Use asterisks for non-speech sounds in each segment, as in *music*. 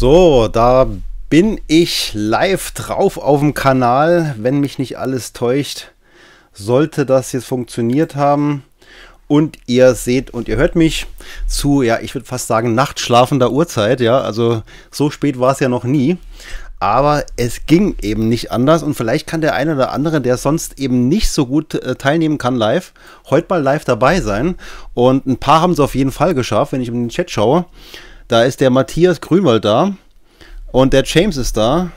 So, da bin ich live drauf auf dem Kanal, wenn mich nicht alles täuscht. Sollte das jetzt funktioniert haben und ihr seht und ihr hört mich zu, ja, ich würde fast sagen, nachtschlafender Uhrzeit, ja, also so spät war es ja noch nie. Aber es ging eben nicht anders und vielleicht kann der eine oder andere, der sonst eben nicht so gut äh, teilnehmen kann live, heute mal live dabei sein. Und ein paar haben es auf jeden Fall geschafft, wenn ich in den Chat schaue. Da ist der Matthias Grünwald da und der James ist da.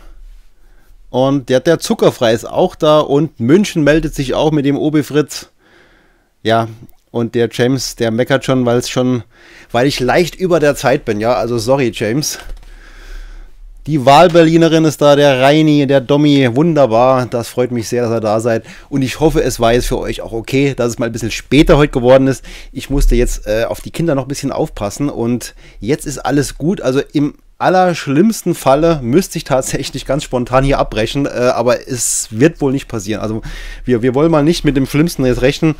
Und der, der Zuckerfrei ist auch da und München meldet sich auch mit dem Obi Fritz. Ja, und der James, der meckert schon, weil es schon, weil ich leicht über der Zeit bin. Ja, also sorry, James. Die Wahlberlinerin ist da, der Reini, der Dommi, wunderbar. Das freut mich sehr, dass ihr da seid. Und ich hoffe, es war jetzt für euch auch okay, dass es mal ein bisschen später heute geworden ist. Ich musste jetzt äh, auf die Kinder noch ein bisschen aufpassen und jetzt ist alles gut. Also im allerschlimmsten Falle müsste ich tatsächlich ganz spontan hier abbrechen, äh, aber es wird wohl nicht passieren. Also wir, wir wollen mal nicht mit dem Schlimmsten jetzt rechnen.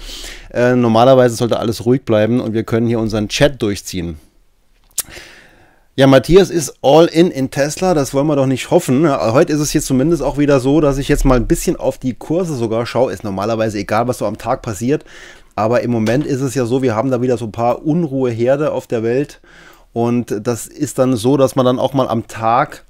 Äh, normalerweise sollte alles ruhig bleiben und wir können hier unseren Chat durchziehen. Ja, Matthias ist all in in Tesla, das wollen wir doch nicht hoffen. Ne? Heute ist es hier zumindest auch wieder so, dass ich jetzt mal ein bisschen auf die Kurse sogar schaue. Ist normalerweise egal, was so am Tag passiert. Aber im Moment ist es ja so, wir haben da wieder so ein paar Unruheherde auf der Welt. Und das ist dann so, dass man dann auch mal am Tag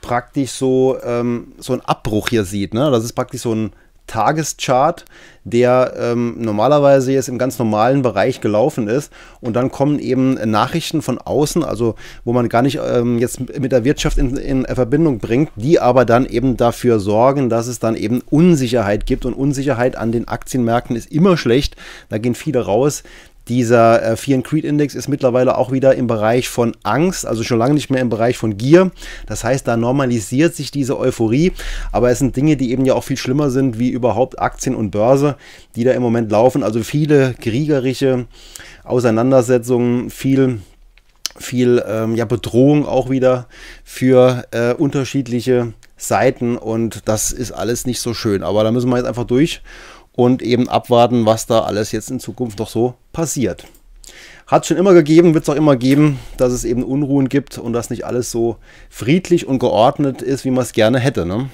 praktisch so, ähm, so einen Abbruch hier sieht. Ne? Das ist praktisch so ein Tageschart, der ähm, normalerweise jetzt im ganz normalen Bereich gelaufen ist. Und dann kommen eben Nachrichten von außen, also wo man gar nicht ähm, jetzt mit der Wirtschaft in, in, Verbindung bringt, die aber dann eben dafür sorgen, dass es dann eben Unsicherheit gibt. Und Unsicherheit an den Aktienmärkten ist immer schlecht. Da gehen viele raus. Dieser äh, Fear and Creed Index ist mittlerweile auch wieder im Bereich von Angst, also schon lange nicht mehr im Bereich von Gier. Das heißt, da normalisiert sich diese Euphorie, aber es sind Dinge, die eben ja auch viel schlimmer sind, wie überhaupt Aktien und Börse, die da im Moment laufen. Also viele kriegerische Auseinandersetzungen, viel viel ähm, ja, Bedrohung auch wieder für äh, unterschiedliche Seiten und das ist alles nicht so schön. Aber da müssen wir jetzt einfach durch und eben abwarten, was da alles jetzt in Zukunft noch so passiert. Hat es schon immer gegeben, wird es auch immer geben, dass es eben Unruhen gibt und dass nicht alles so friedlich und geordnet ist, wie man es gerne hätte. Ne?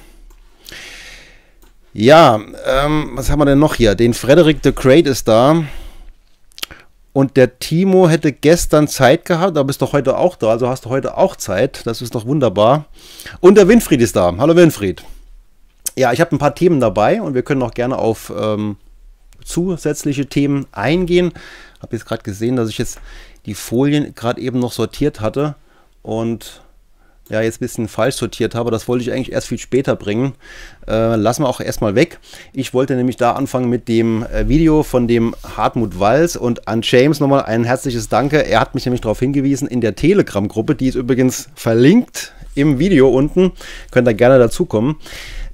Ja, ähm, was haben wir denn noch hier? Den Frederick the Great ist da. Und der Timo hätte gestern Zeit gehabt, da bist du heute auch da. Also hast du heute auch Zeit. Das ist doch wunderbar. Und der Winfried ist da. Hallo Winfried. Ja, ich habe ein paar Themen dabei und wir können auch gerne auf ähm, zusätzliche Themen eingehen. Ich Habe jetzt gerade gesehen, dass ich jetzt die Folien gerade eben noch sortiert hatte und ja, jetzt ein bisschen falsch sortiert habe. Das wollte ich eigentlich erst viel später bringen. Äh, lassen wir auch erstmal weg. Ich wollte nämlich da anfangen mit dem äh, Video von dem Hartmut Walz und an James nochmal ein herzliches Danke. Er hat mich nämlich darauf hingewiesen in der Telegram-Gruppe, die ist übrigens verlinkt im Video unten. Könnt ihr gerne dazukommen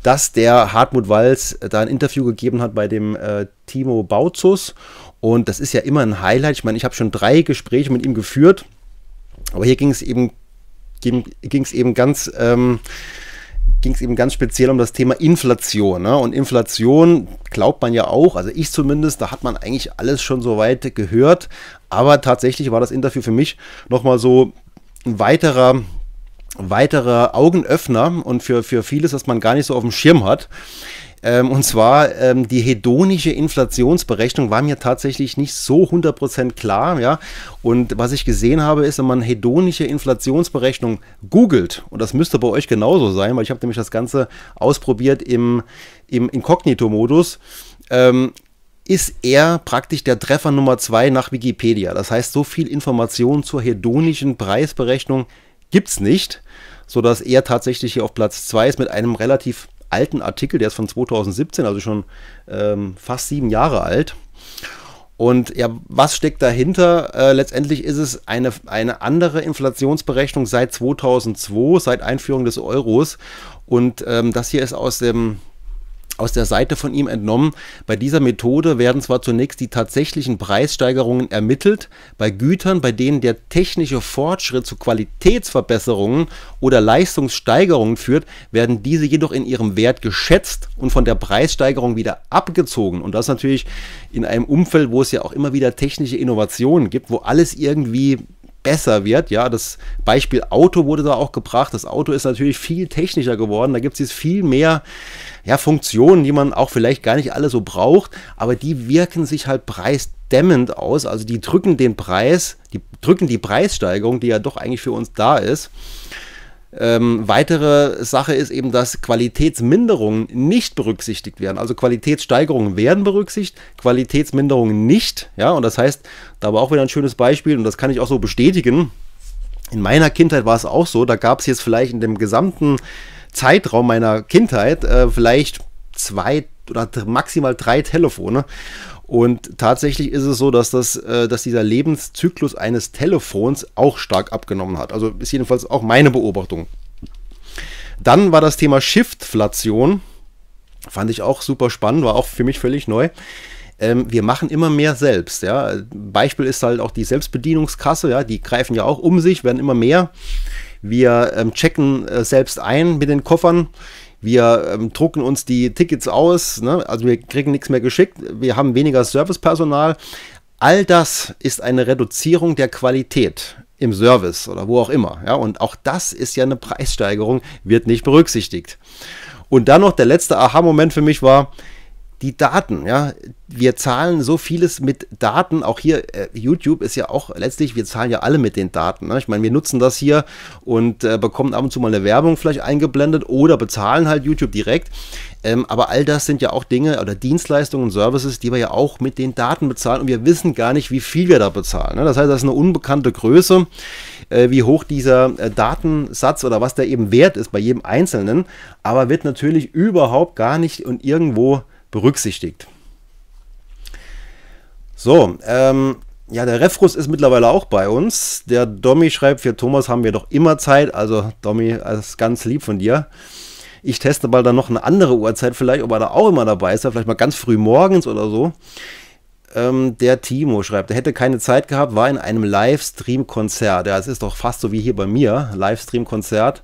dass der Hartmut Walz äh, da ein Interview gegeben hat bei dem äh, Timo Bautzus. Und das ist ja immer ein Highlight. Ich meine, ich habe schon drei Gespräche mit ihm geführt, aber hier ging es eben, ging es eben ganz. Ähm, ging es eben ganz speziell um das Thema Inflation. Ne? Und Inflation glaubt man ja auch, also ich zumindest, da hat man eigentlich alles schon so weit gehört. Aber tatsächlich war das Interview für mich nochmal so ein weiterer weitere Augenöffner und für, für vieles, was man gar nicht so auf dem Schirm hat. Ähm, und zwar ähm, die hedonische Inflationsberechnung war mir tatsächlich nicht so 100% klar. Ja? Und was ich gesehen habe, ist, wenn man hedonische Inflationsberechnung googelt, und das müsste bei euch genauso sein, weil ich habe nämlich das Ganze ausprobiert im, im Inkognito-Modus, ähm, ist er praktisch der Treffer Nummer 2 nach Wikipedia. Das heißt, so viel Information zur hedonischen Preisberechnung gibt es nicht sodass er tatsächlich hier auf Platz 2 ist mit einem relativ alten Artikel, der ist von 2017, also schon ähm, fast sieben Jahre alt. Und ja, was steckt dahinter? Äh, letztendlich ist es eine, eine andere Inflationsberechnung seit 2002, seit Einführung des Euros. Und ähm, das hier ist aus dem aus der Seite von ihm entnommen. Bei dieser Methode werden zwar zunächst die tatsächlichen Preissteigerungen ermittelt, bei Gütern, bei denen der technische Fortschritt zu Qualitätsverbesserungen oder Leistungssteigerungen führt, werden diese jedoch in ihrem Wert geschätzt und von der Preissteigerung wieder abgezogen. Und das natürlich in einem Umfeld, wo es ja auch immer wieder technische Innovationen gibt, wo alles irgendwie besser wird. Ja, das Beispiel Auto wurde da auch gebracht. Das Auto ist natürlich viel technischer geworden. Da gibt es jetzt viel mehr ja, Funktionen, die man auch vielleicht gar nicht alle so braucht, aber die wirken sich halt preisdämmend aus. Also die drücken den Preis, die drücken die Preissteigerung, die ja doch eigentlich für uns da ist. Ähm, weitere Sache ist eben, dass Qualitätsminderungen nicht berücksichtigt werden. Also Qualitätssteigerungen werden berücksichtigt, Qualitätsminderungen nicht. Ja, und das heißt, da war auch wieder ein schönes Beispiel und das kann ich auch so bestätigen. In meiner Kindheit war es auch so, da gab es jetzt vielleicht in dem gesamten Zeitraum meiner Kindheit äh, vielleicht zwei oder maximal drei Telefone. Und tatsächlich ist es so, dass, das, äh, dass dieser Lebenszyklus eines Telefons auch stark abgenommen hat. Also ist jedenfalls auch meine Beobachtung. Dann war das Thema Shiftflation. Fand ich auch super spannend, war auch für mich völlig neu. Ähm, wir machen immer mehr selbst. Ja? Beispiel ist halt auch die Selbstbedienungskasse. Ja? Die greifen ja auch um sich, werden immer mehr. Wir ähm, checken äh, selbst ein mit den Koffern. Wir ähm, drucken uns die Tickets aus. Ne? Also wir kriegen nichts mehr geschickt. Wir haben weniger Servicepersonal. All das ist eine Reduzierung der Qualität im Service oder wo auch immer. Ja? Und auch das ist ja eine Preissteigerung, wird nicht berücksichtigt. Und dann noch der letzte Aha-Moment für mich war, die Daten, ja, wir zahlen so vieles mit Daten. Auch hier, äh, YouTube ist ja auch letztlich, wir zahlen ja alle mit den Daten. Ne? Ich meine, wir nutzen das hier und äh, bekommen ab und zu mal eine Werbung vielleicht eingeblendet oder bezahlen halt YouTube direkt. Ähm, aber all das sind ja auch Dinge oder Dienstleistungen und Services, die wir ja auch mit den Daten bezahlen und wir wissen gar nicht, wie viel wir da bezahlen. Ne? Das heißt, das ist eine unbekannte Größe, äh, wie hoch dieser äh, Datensatz oder was der eben wert ist bei jedem Einzelnen, aber wird natürlich überhaupt gar nicht und irgendwo berücksichtigt. So, ähm, ja, der Refrus ist mittlerweile auch bei uns. Der Domi schreibt, für Thomas haben wir doch immer Zeit. Also Domi, alles ganz lieb von dir. Ich teste mal dann noch eine andere Uhrzeit vielleicht, ob er da auch immer dabei ist. Vielleicht mal ganz früh morgens oder so. Ähm, der Timo schreibt, er hätte keine Zeit gehabt, war in einem Livestream-Konzert. Ja, es ist doch fast so wie hier bei mir, Livestream-Konzert.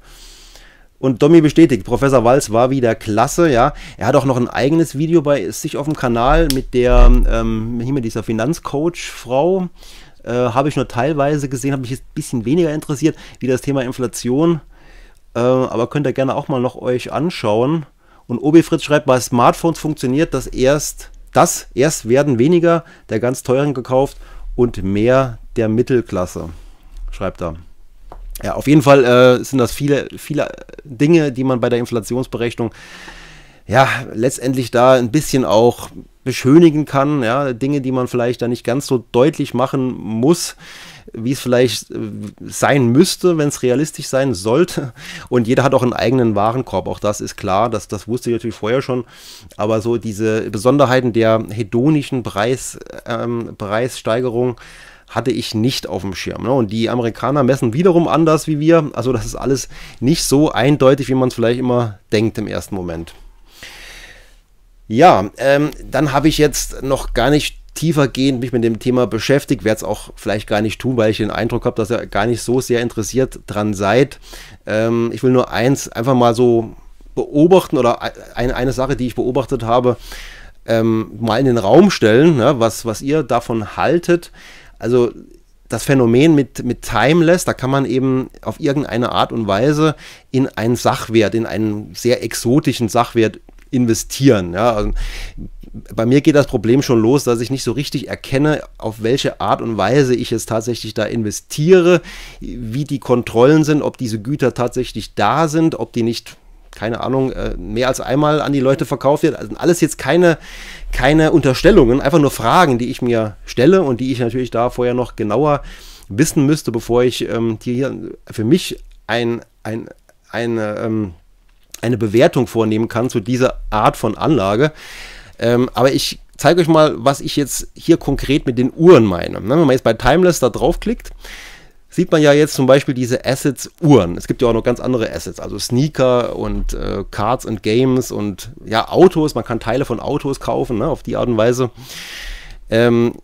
Und Domi bestätigt, Professor Walz war wieder klasse, ja. Er hat auch noch ein eigenes Video bei sich auf dem Kanal mit der, ähm, mit dieser Finanzcoach-Frau. Äh, habe ich nur teilweise gesehen, habe mich jetzt ein bisschen weniger interessiert, wie das Thema Inflation. Äh, aber könnt ihr gerne auch mal noch euch anschauen. Und Obi Fritz schreibt, bei Smartphones funktioniert das erst, das erst werden weniger der ganz teuren gekauft und mehr der Mittelklasse, schreibt er. Ja, auf jeden Fall äh, sind das viele, viele Dinge, die man bei der Inflationsberechnung ja letztendlich da ein bisschen auch beschönigen kann. Ja, Dinge, die man vielleicht da nicht ganz so deutlich machen muss, wie es vielleicht äh, sein müsste, wenn es realistisch sein sollte. Und jeder hat auch einen eigenen Warenkorb, auch das ist klar, das, das wusste ich natürlich vorher schon. Aber so diese Besonderheiten der hedonischen Preis, ähm, Preissteigerung, hatte ich nicht auf dem Schirm. Ne? Und die Amerikaner messen wiederum anders wie wir. Also das ist alles nicht so eindeutig, wie man es vielleicht immer denkt im ersten Moment. Ja, ähm, dann habe ich jetzt noch gar nicht tiefergehend mich mit dem Thema beschäftigt, werde es auch vielleicht gar nicht tun, weil ich den Eindruck habe, dass ihr gar nicht so sehr interessiert dran seid. Ähm, ich will nur eins einfach mal so beobachten oder e-, eine, eine Sache, die ich beobachtet habe, ähm, mal in den Raum stellen, ne, was, was ihr davon haltet also das Phänomen mit, mit Timeless, da kann man eben auf irgendeine Art und Weise in einen Sachwert, in einen sehr exotischen Sachwert investieren. Ja. Also bei mir geht das Problem schon los, dass ich nicht so richtig erkenne, auf welche Art und Weise ich es tatsächlich da investiere, wie die Kontrollen sind, ob diese Güter tatsächlich da sind, ob die nicht keine Ahnung, äh, mehr als einmal an die Leute verkauft wird. Also alles jetzt keine, keine Unterstellungen, einfach nur Fragen, die ich mir stelle und die ich natürlich da vorher noch genauer wissen müsste, bevor ich ähm, hier für mich ein, ein, eine, ähm, eine Bewertung vornehmen kann zu dieser Art von Anlage. Ähm, aber ich zeige euch mal, was ich jetzt hier konkret mit den Uhren meine. Ne, wenn man jetzt bei Timeless da draufklickt, sieht man ja jetzt zum Beispiel diese Assets Uhren. Es gibt ja auch noch ganz andere Assets, also Sneaker und äh, Cards and Games und ja, Autos. Man kann Teile von Autos kaufen, ne, auf die Art und Weise. Ähm,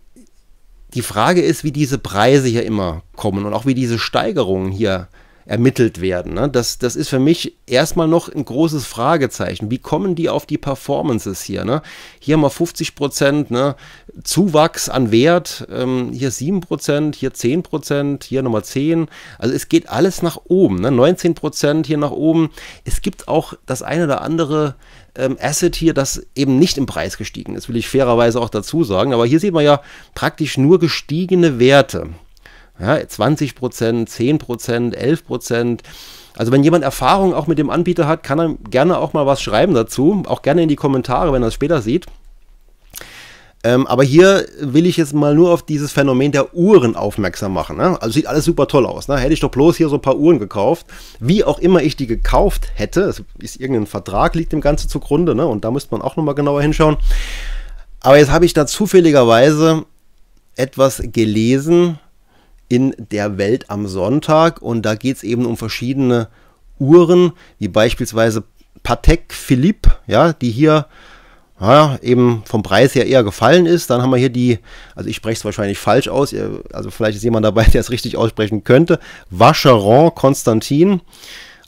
die Frage ist, wie diese Preise hier immer kommen und auch wie diese Steigerungen hier ermittelt werden. Ne? Das, das ist für mich erstmal noch ein großes Fragezeichen. Wie kommen die auf die Performances hier? Ne? Hier haben wir 50 Prozent ne? Zuwachs an Wert, ähm, hier 7 Prozent, hier 10 Prozent, hier nochmal 10. Also es geht alles nach oben. Ne? 19 Prozent hier nach oben. Es gibt auch das eine oder andere ähm, Asset hier, das eben nicht im Preis gestiegen ist, will ich fairerweise auch dazu sagen. Aber hier sieht man ja praktisch nur gestiegene Werte. Ja, 20 Prozent, 10 Prozent, 11 Prozent. Also wenn jemand Erfahrung auch mit dem Anbieter hat, kann er gerne auch mal was schreiben dazu, auch gerne in die Kommentare, wenn er es später sieht. Ähm, aber hier will ich jetzt mal nur auf dieses Phänomen der Uhren aufmerksam machen. Ne? Also sieht alles super toll aus. Ne? Hätte ich doch bloß hier so ein paar Uhren gekauft. Wie auch immer ich die gekauft hätte, es ist irgendein Vertrag, liegt dem Ganze zugrunde. Ne? Und da müsste man auch nochmal genauer hinschauen. Aber jetzt habe ich da zufälligerweise etwas gelesen, in der Welt am Sonntag. Und da geht es eben um verschiedene Uhren, wie beispielsweise Patek Philippe, ja, die hier ja, eben vom Preis her eher gefallen ist. Dann haben wir hier die, also ich spreche es wahrscheinlich falsch aus, also vielleicht ist jemand dabei, *laughs* der es richtig aussprechen könnte. Vacheron Konstantin.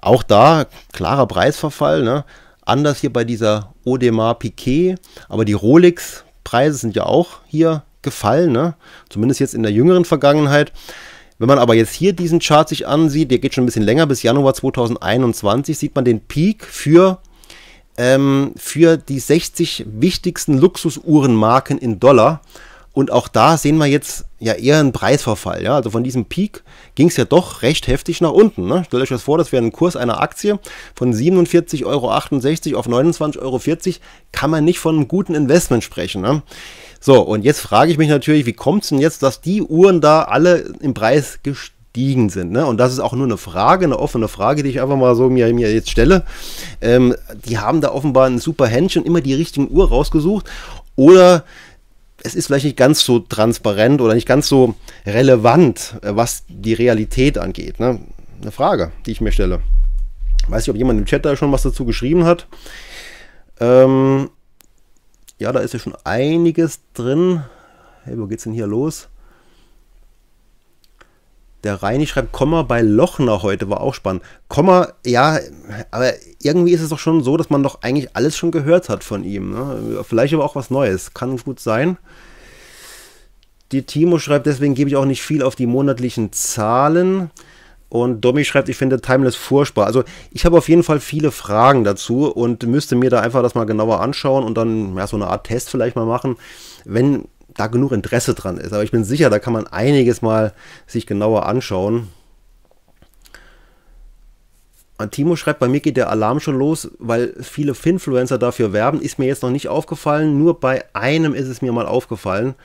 Auch da klarer Preisverfall. Ne? Anders hier bei dieser Odemar Piquet, aber die Rolex-Preise sind ja auch hier gefallen, ne? zumindest jetzt in der jüngeren Vergangenheit. Wenn man aber jetzt hier diesen Chart sich ansieht, der geht schon ein bisschen länger, bis Januar 2021, sieht man den Peak für, ähm, für die 60 wichtigsten Luxusuhrenmarken in Dollar. Und auch da sehen wir jetzt ja eher einen Preisverfall. Ja? Also von diesem Peak ging es ja doch recht heftig nach unten. Ne? Stellt euch das vor, das wäre ein Kurs einer Aktie von 47,68 Euro auf 29,40 Euro. Kann man nicht von einem guten Investment sprechen. Ne? So, und jetzt frage ich mich natürlich, wie kommt es denn jetzt, dass die Uhren da alle im Preis gestiegen sind? Ne? Und das ist auch nur eine Frage, eine offene Frage, die ich einfach mal so mir, mir jetzt stelle. Ähm, die haben da offenbar ein super Händchen, immer die richtigen Uhr rausgesucht. Oder es ist vielleicht nicht ganz so transparent oder nicht ganz so relevant, äh, was die Realität angeht. Ne? Eine Frage, die ich mir stelle. Weiß nicht, ob jemand im Chat da schon was dazu geschrieben hat. Ähm, ja, da ist ja schon einiges drin. Hey, wo geht's denn hier los? Der Reini schreibt, Komma bei Lochner heute war auch spannend. Komma, ja, aber irgendwie ist es doch schon so, dass man doch eigentlich alles schon gehört hat von ihm. Ne? Vielleicht aber auch was Neues. Kann gut sein. Die Timo schreibt, deswegen gebe ich auch nicht viel auf die monatlichen Zahlen. Und Domi schreibt, ich finde Timeless furchtbar. Also ich habe auf jeden Fall viele Fragen dazu und müsste mir da einfach das mal genauer anschauen und dann ja, so eine Art Test vielleicht mal machen, wenn da genug Interesse dran ist. Aber ich bin sicher, da kann man einiges mal sich genauer anschauen. Und Timo schreibt, bei mir geht der Alarm schon los, weil viele Finfluencer dafür werben. Ist mir jetzt noch nicht aufgefallen, nur bei einem ist es mir mal aufgefallen.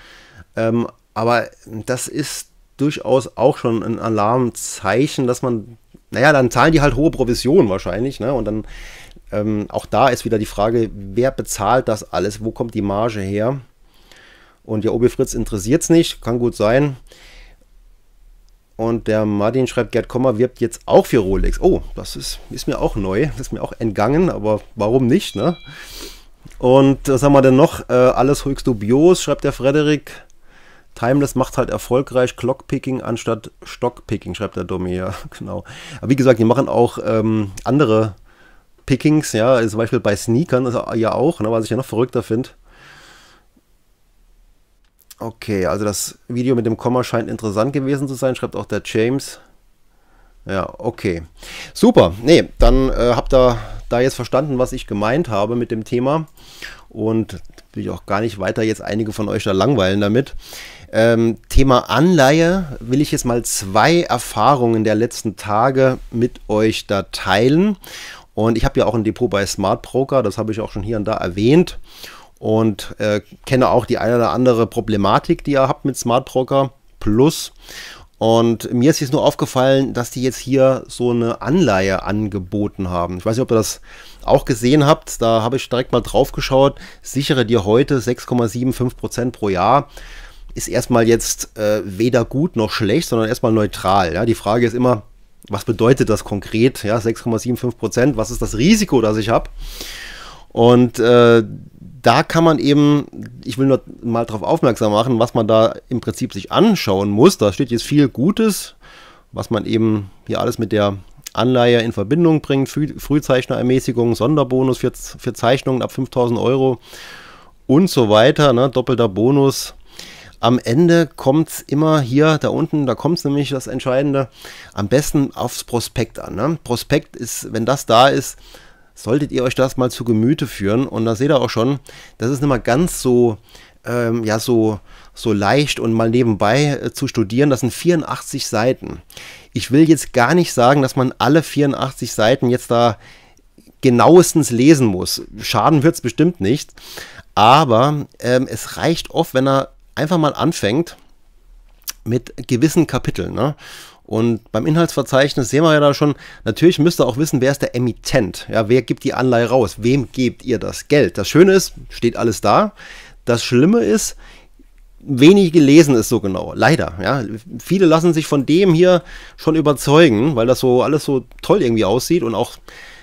Ähm, aber das ist durchaus auch schon ein Alarmzeichen, dass man, naja, dann zahlen die halt hohe Provisionen wahrscheinlich, ne? Und dann ähm, auch da ist wieder die Frage, wer bezahlt das alles? Wo kommt die Marge her? Und ja, Obi Fritz interessiert es nicht, kann gut sein. Und der Martin schreibt, Gerd Kommer wirbt jetzt auch für Rolex. Oh, das ist, ist mir auch neu, ist mir auch entgangen, aber warum nicht, ne? Und äh, was haben wir denn noch? Äh, alles höchst dubios, schreibt der Frederik. Timeless macht halt erfolgreich Clockpicking anstatt Stockpicking, schreibt der Domi, ja, *laughs* genau. Aber wie gesagt, die machen auch ähm, andere Pickings, ja, zum Beispiel bei Sneakern ist ja auch, ne, was ich ja noch verrückter finde. Okay, also das Video mit dem Komma scheint interessant gewesen zu sein, schreibt auch der James. Ja, okay. Super. Nee, dann äh, habt ihr da jetzt verstanden, was ich gemeint habe mit dem Thema. Und will ich auch gar nicht weiter jetzt einige von euch da langweilen damit. Ähm, Thema Anleihe will ich jetzt mal zwei Erfahrungen der letzten Tage mit euch da teilen. Und ich habe ja auch ein Depot bei Smart Broker, das habe ich auch schon hier und da erwähnt. Und äh, kenne auch die eine oder andere Problematik, die ihr habt mit Smart Broker Plus. Und mir ist jetzt nur aufgefallen, dass die jetzt hier so eine Anleihe angeboten haben. Ich weiß nicht, ob ihr das auch gesehen habt. Da habe ich direkt mal drauf geschaut. Sichere dir heute 6,75% pro Jahr ist erstmal jetzt äh, weder gut noch schlecht, sondern erstmal neutral. Ja? Die Frage ist immer, was bedeutet das konkret? Ja, 6,75 Prozent, was ist das Risiko, das ich habe? Und äh, da kann man eben, ich will nur mal darauf aufmerksam machen, was man da im Prinzip sich anschauen muss. Da steht jetzt viel Gutes, was man eben hier alles mit der Anleihe in Verbindung bringt, Früh Frühzeichnerermäßigung, Sonderbonus für, für Zeichnungen ab 5000 Euro und so weiter, ne? doppelter Bonus am Ende kommt es immer hier, da unten, da kommt es nämlich das Entscheidende, am besten aufs Prospekt an. Ne? Prospekt ist, wenn das da ist, solltet ihr euch das mal zu Gemüte führen. Und da seht ihr auch schon, das ist nicht mal ganz so, ähm, ja, so, so leicht und mal nebenbei äh, zu studieren. Das sind 84 Seiten. Ich will jetzt gar nicht sagen, dass man alle 84 Seiten jetzt da genauestens lesen muss. Schaden wird es bestimmt nicht. Aber ähm, es reicht oft, wenn er einfach mal anfängt mit gewissen Kapiteln. Ne? Und beim Inhaltsverzeichnis sehen wir ja da schon, natürlich müsst ihr auch wissen, wer ist der Emittent? Ja, wer gibt die Anleihe raus? Wem gebt ihr das Geld? Das Schöne ist, steht alles da. Das Schlimme ist, wenig gelesen ist so genau. Leider. Ja. Viele lassen sich von dem hier schon überzeugen, weil das so alles so toll irgendwie aussieht und auch,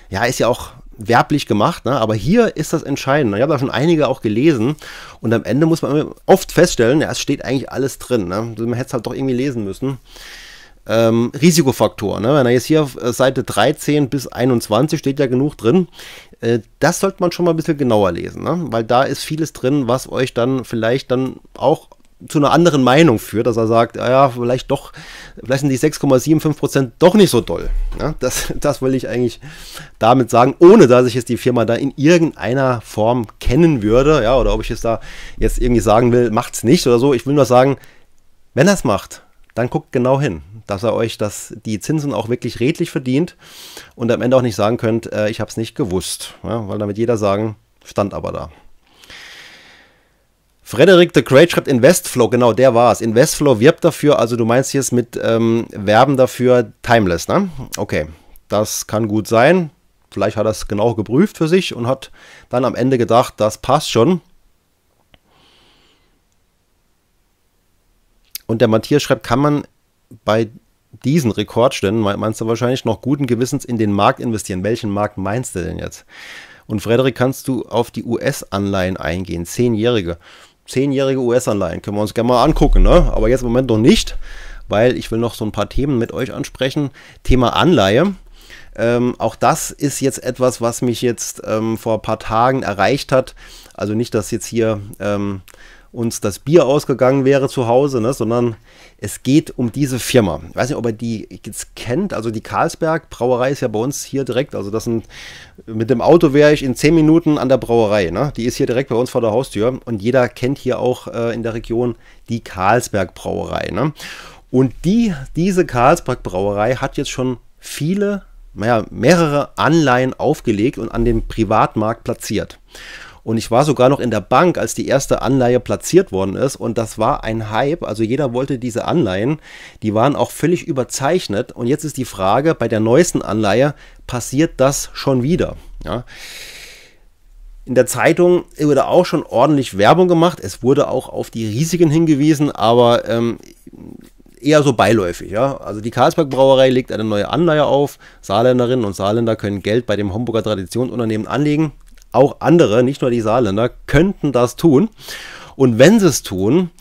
ja, ist ja auch werblich gemacht, ne? aber hier ist das entscheidend. Ich habe da schon einige auch gelesen und am Ende muss man oft feststellen, ja, es steht eigentlich alles drin. Ne? Also, man hätte es halt doch irgendwie lesen müssen. Ähm, Risikofaktor, ne? wenn er jetzt hier auf äh, Seite 13 bis 21 steht ja genug drin, äh, das sollte man schon mal ein bisschen genauer lesen, ne? weil da ist vieles drin, was euch dann vielleicht dann auch zu einer anderen Meinung führt, dass er sagt, ah ja, vielleicht doch, vielleicht sind die 6,75 Prozent doch nicht so doll. Ja, das, *laughs* das will ich eigentlich damit sagen, ohne dass ich jetzt die Firma da in irgendeiner Form kennen würde, ja, oder ob ich jetzt da jetzt irgendwie sagen will, macht's nicht oder so. Ich will nur sagen, wenn er es macht, dann guckt genau hin, dass er euch das, die Zinsen auch wirklich redlich verdient und am Ende auch nicht sagen könnt, äh, ich habe es nicht gewusst, ja, weil damit jeder sagen, stand aber da. Frederik the Great schreibt Investflow, genau, der war es. Investflow wirbt dafür, also du meinst jetzt mit ähm, Werben dafür Timeless, ne? Okay, das kann gut sein. Vielleicht hat er es genau geprüft für sich und hat dann am Ende gedacht, das passt schon. Und der Matthias schreibt, kann man bei diesen Rekordständen, meinst du wahrscheinlich, noch guten Gewissens in den Markt investieren? Welchen Markt meinst du denn jetzt? Und Frederik, kannst du auf die US-Anleihen eingehen? Zehnjährige zehnjährige US-Anleihen. Können wir uns gerne mal angucken, ne? aber jetzt im Moment noch nicht, weil ich will noch so ein paar Themen mit euch ansprechen. Thema Anleihe. Ähm, auch das ist jetzt etwas, was mich jetzt ähm, vor ein paar Tagen erreicht hat. Also nicht, dass jetzt hier ähm, uns das Bier ausgegangen wäre zu Hause, ne, sondern es geht um diese Firma. Ich weiß nicht, ob ihr die jetzt kennt. Also die Karlsberg Brauerei ist ja bei uns hier direkt. Also das sind, mit dem Auto wäre ich in 10 Minuten an der Brauerei. Ne? Die ist hier direkt bei uns vor der Haustür. Und jeder kennt hier auch äh, in der Region die Karlsberg Brauerei. Ne? Und die, diese Karlsberg Brauerei hat jetzt schon viele, naja, mehrere Anleihen aufgelegt und an dem Privatmarkt platziert. Und ich war sogar noch in der Bank, als die erste Anleihe platziert worden ist. Und das war ein Hype. Also jeder wollte diese Anleihen. Die waren auch völlig überzeichnet. Und jetzt ist die Frage, bei der neuesten Anleihe, passiert das schon wieder? Ja. In der Zeitung wurde auch schon ordentlich Werbung gemacht. Es wurde auch auf die Risiken hingewiesen, aber ähm, eher so beiläufig. Ja? Also die Karlsberg Brauerei legt eine neue Anleihe auf. Saarländerinnen und Saarländer können Geld bei dem Homburger Traditionsunternehmen anlegen auch andere, nicht nur die Saarländer, könnten das tun. Und wenn sie es tun,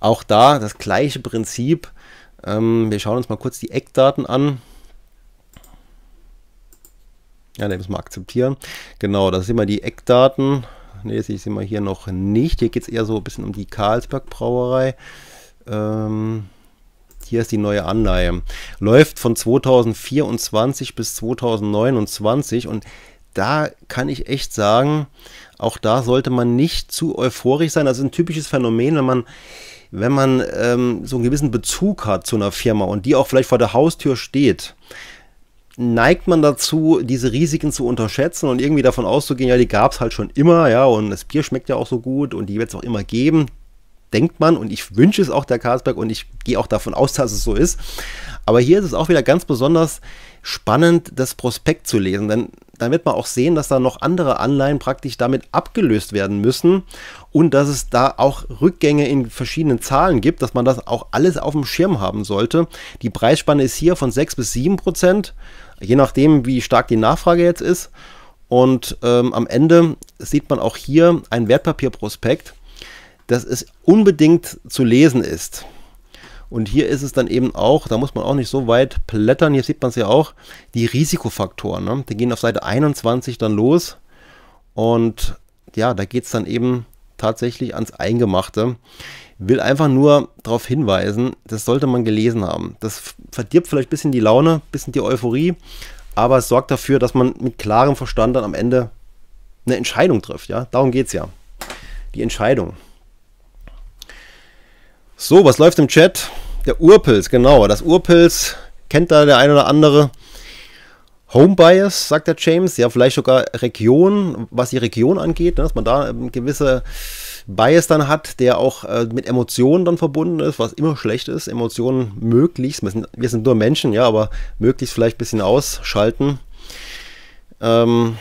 auch da das gleiche Prinzip. Ähm, wir schauen uns mal kurz die Eckdaten an. Ja, den müssen wir akzeptieren. Genau, das sind mal die Eckdaten. Ne, das sehen mal hier noch nicht. Hier geht es eher so ein bisschen um die Karlsberg Brauerei. Ähm, hier ist die neue Anleihe. Läuft von 2024 bis 2029 und da kann ich echt sagen, auch da sollte man nicht zu euphorisch sein. Das also ist ein typisches Phänomen, wenn man, wenn man ähm, so einen gewissen Bezug hat zu einer Firma und die auch vielleicht vor der Haustür steht, neigt man dazu, diese Risiken zu unterschätzen und irgendwie davon auszugehen, ja, die gab es halt schon immer, ja, und das Bier schmeckt ja auch so gut und die wird es auch immer geben. Denkt man, und ich wünsche es auch der Karlsberg und ich gehe auch davon aus, dass es so ist. Aber hier ist es auch wieder ganz besonders spannend, das Prospekt zu lesen. Denn dann wird man auch sehen, dass da noch andere Anleihen praktisch damit abgelöst werden müssen und dass es da auch Rückgänge in verschiedenen Zahlen gibt, dass man das auch alles auf dem Schirm haben sollte. Die Preisspanne ist hier von 6 bis 7 Prozent, je nachdem, wie stark die Nachfrage jetzt ist. Und ähm, am Ende sieht man auch hier ein Wertpapierprospekt, das es unbedingt zu lesen ist. Und hier ist es dann eben auch, da muss man auch nicht so weit blättern, hier sieht man es ja auch, die Risikofaktoren. Ne? Die gehen auf Seite 21 dann los. Und ja, da geht es dann eben tatsächlich ans Eingemachte. Will einfach nur darauf hinweisen, das sollte man gelesen haben. Das verdirbt vielleicht ein bisschen die Laune, ein bisschen die Euphorie, aber es sorgt dafür, dass man mit klarem Verstand dann am Ende eine Entscheidung trifft. Ja? Darum geht es ja. Die Entscheidung. So, was läuft im Chat? Der Urpilz, genau. Das Urpilz kennt da der ein oder andere. Home Bias, sagt der James, ja, vielleicht sogar Region, was die Region angeht, ne, dass man da ähm, gewisse Bias dann hat, der auch äh, mit Emotionen dann verbunden ist, was immer schlecht ist. Emotionen möglichst, wir sind, wir sind nur Menschen, ja, aber möglichst vielleicht ein bisschen ausschalten. Ähm,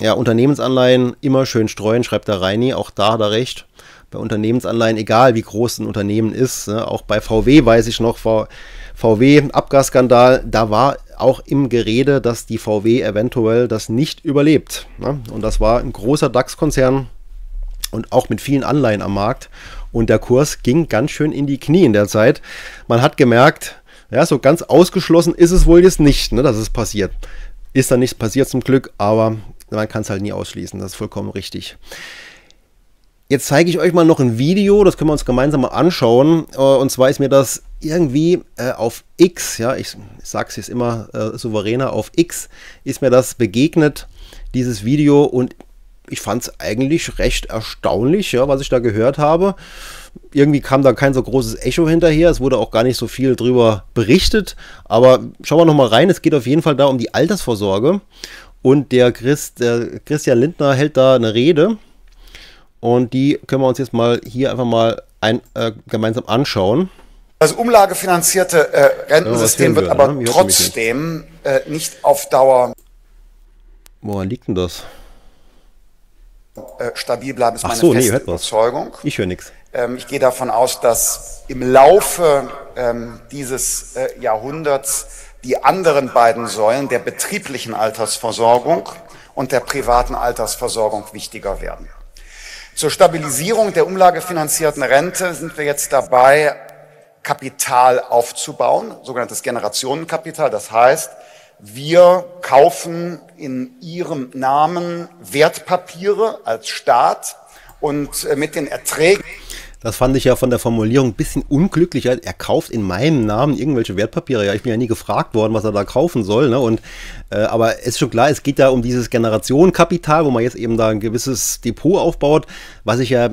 ja, Unternehmensanleihen immer schön streuen, schreibt der Reini, auch da hat er recht bei Unternehmensanleihen, egal wie groß ein Unternehmen ist. Ne? Auch bei VW weiß ich noch, VW Abgasskandal, da war auch im Gerede, dass die VW eventuell das nicht überlebt. Ne? Und das war ein großer DAX-Konzern und auch mit vielen Anleihen am Markt. Und der Kurs ging ganz schön in die Knie in der Zeit. Man hat gemerkt, ja, so ganz ausgeschlossen ist es wohl jetzt nicht, ne, dass es passiert. Ist da nichts passiert zum Glück, aber man kann es halt nie ausschließen. Das ist vollkommen richtig. Jetzt zeige ich euch mal noch ein Video, das können wir uns gemeinsam mal anschauen. Äh, und zwar ist mir das irgendwie äh, auf X, ja, ich, sage es jetzt immer äh, souveräner, auf X ist mir das begegnet, dieses Video. Und ich fand es eigentlich recht erstaunlich, ja, was ich da gehört habe. Irgendwie kam da kein so großes Echo hinterher. Es wurde auch gar nicht so viel drüber berichtet. Aber schauen wir nochmal rein. Es geht auf jeden Fall da um die Altersvorsorge. Und der, Christ, der Christian Lindner hält da eine Rede und die können wir uns jetzt mal hier einfach mal ein, äh, gemeinsam anschauen. Das also umlagefinanzierte äh, Rentensystem ja, wird, aber ne? trotzdem nicht. Äh, nicht auf Dauer. Woran liegt denn das? Äh, stabil bleiben, ist meine so, feste Überzeugung. Ich höre nichts. Ähm, ich gehe davon aus, dass im Laufe ähm, dieses äh, Jahrhunderts die anderen beiden Säulen der betrieblichen Altersversorgung und der privaten Altersversorgung wichtiger werden. Zur Stabilisierung der umlagefinanzierten Rente sind wir jetzt dabei, Kapital aufzubauen, sogenanntes Generationenkapital. Das heißt, wir kaufen in ihrem Namen Wertpapiere als Staat und äh, mit den Erträgen das fand ich ja von der Formulierung ein bisschen unglücklich. Er kauft in meinem Namen irgendwelche Wertpapiere. Ja, ich bin ja nie gefragt worden, was er da kaufen soll. Ne? Und, äh, aber es ist schon klar, es geht da um dieses Generationenkapital, wo man jetzt eben da ein gewisses Depot aufbaut, was ich ja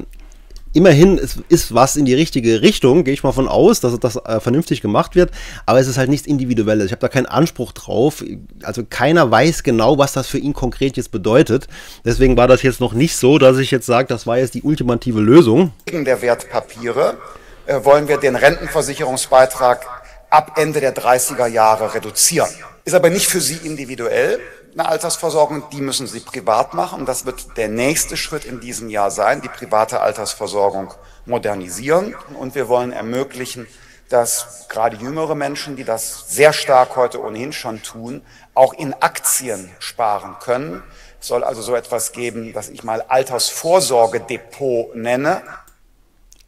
immerhin es ist was in die richtige Richtung, gehe ich mal von aus, dass das äh, vernünftig gemacht wird, aber es ist halt nichts Individuelles. Ich habe da keinen Anspruch drauf. Also keiner weiß genau, was das für ihn konkret jetzt bedeutet. Deswegen war das jetzt noch nicht so, dass ich jetzt sage, das war jetzt die ultimative Lösung. Wegen der Wertpapiere äh, wollen wir den Rentenversicherungsbeitrag ab Ende der 30er Jahre reduzieren. Ist aber nicht für Sie individuell, eine Altersversorgung, die müssen sie privat machen. das wird der nächste Schritt in diesem Jahr sein, die private Altersversorgung modernisieren. Und wir wollen ermöglichen, dass gerade jüngere Menschen, die das sehr stark heute ohnehin schon tun, auch in Aktien sparen können. Es soll also so etwas geben, das ich mal Altersvorsorgedepot nenne.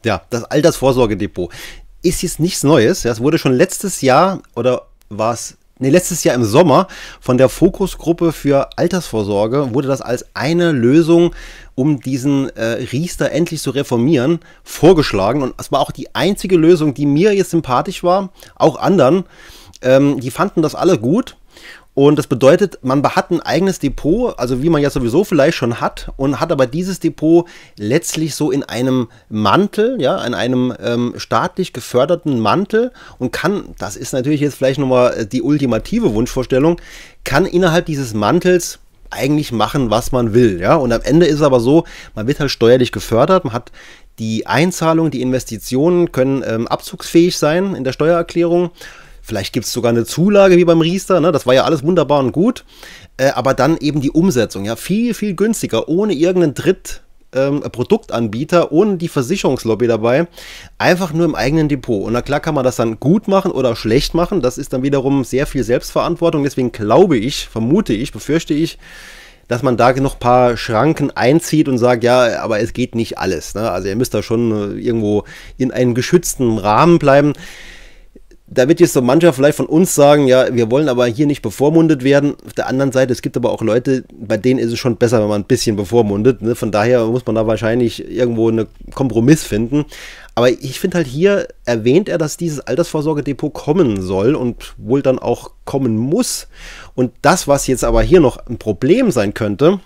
Ja, das Altersvorsorgedepot ist jetzt nichts Neues. Das wurde schon letztes Jahr oder war es nee, letztes Jahr im Sommer von der Fokusgruppe für Altersvorsorge wurde das als eine Lösung, um diesen äh, Riester endlich zu reformieren, vorgeschlagen. Und es war auch die einzige Lösung, die mir jetzt sympathisch war, auch anderen. Ähm, die fanden das alle gut. Und das bedeutet, man hat ein eigenes Depot, also wie man ja sowieso vielleicht schon hat, und hat aber dieses Depot letztlich so in einem Mantel, ja, in einem ähm, staatlich geförderten Mantel und kann, das ist natürlich jetzt vielleicht nochmal äh, die ultimative Wunschvorstellung, kann innerhalb dieses Mantels eigentlich machen, was man will, ja. Und am Ende ist es aber so, man wird halt steuerlich gefördert, man hat die Einzahlung, die Investitionen können ähm, abzugsfähig sein in der Steuererklärung Vielleicht gibt es sogar eine Zulage wie beim Riester. Ne? Das war ja alles wunderbar und gut. Äh, aber dann eben die Umsetzung, ja, viel, viel günstiger, ohne irgendeinen Dritt. Ähm, Produktanbieter ohne die Versicherungslobby dabei, einfach nur im eigenen Depot. Und na klar kann man das dann gut machen oder schlecht machen. Das ist dann wiederum sehr viel Selbstverantwortung. Deswegen glaube ich, vermute ich, befürchte ich, dass man da noch ein paar Schranken einzieht und sagt, ja, aber es geht nicht alles. Ne? Also ihr müsst da schon äh, irgendwo in einem geschützten Rahmen bleiben da wird jetzt so mancher vielleicht von uns sagen, ja, wir wollen aber hier nicht bevormundet werden. Auf der anderen Seite, es gibt aber auch Leute, bei denen ist es schon besser, wenn man ein bisschen bevormundet. Ne? Von daher muss man da wahrscheinlich irgendwo einen Kompromiss finden. Aber ich finde halt hier erwähnt er, dass dieses Altersvorsorgedepot kommen soll und wohl dann auch kommen muss. Und das, was jetzt aber hier noch ein Problem sein könnte,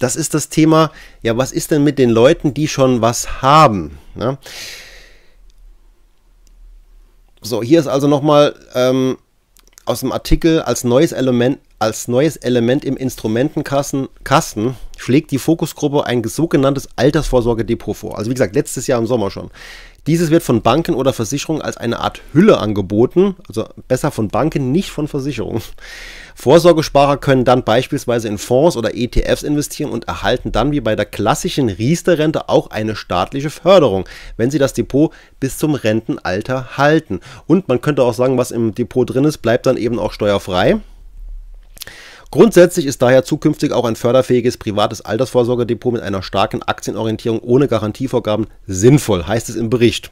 das ist das Thema, ja, was ist denn mit den Leuten, die schon was haben? Ne? So, hier ist also nochmal ähm, aus dem Artikel als neues Element, als neues Element im Instrumentenkasten Kasten schlägt die Fokusgruppe ein sogenanntes Altersvorsorgedepot vor. Also wie gesagt, letztes Jahr im Sommer schon. Dieses wird von Banken oder Versicherungen als eine Art Hülle angeboten, also besser von Banken, nicht von Versicherungen. Vorsorgesparer können dann beispielsweise in Fonds oder ETFs investieren und erhalten dann wie bei der klassischen Riester-Rente auch eine staatliche Förderung, wenn sie das Depot bis zum Rentenalter halten. Und man könnte auch sagen, was im Depot drin ist, bleibt dann eben auch steuerfrei. Grundsätzlich ist daher zukünftig auch ein förderfähiges privates Altersvorsorgedepot mit einer starken Aktienorientierung ohne Garantievorgaben sinnvoll, heißt es im Bericht.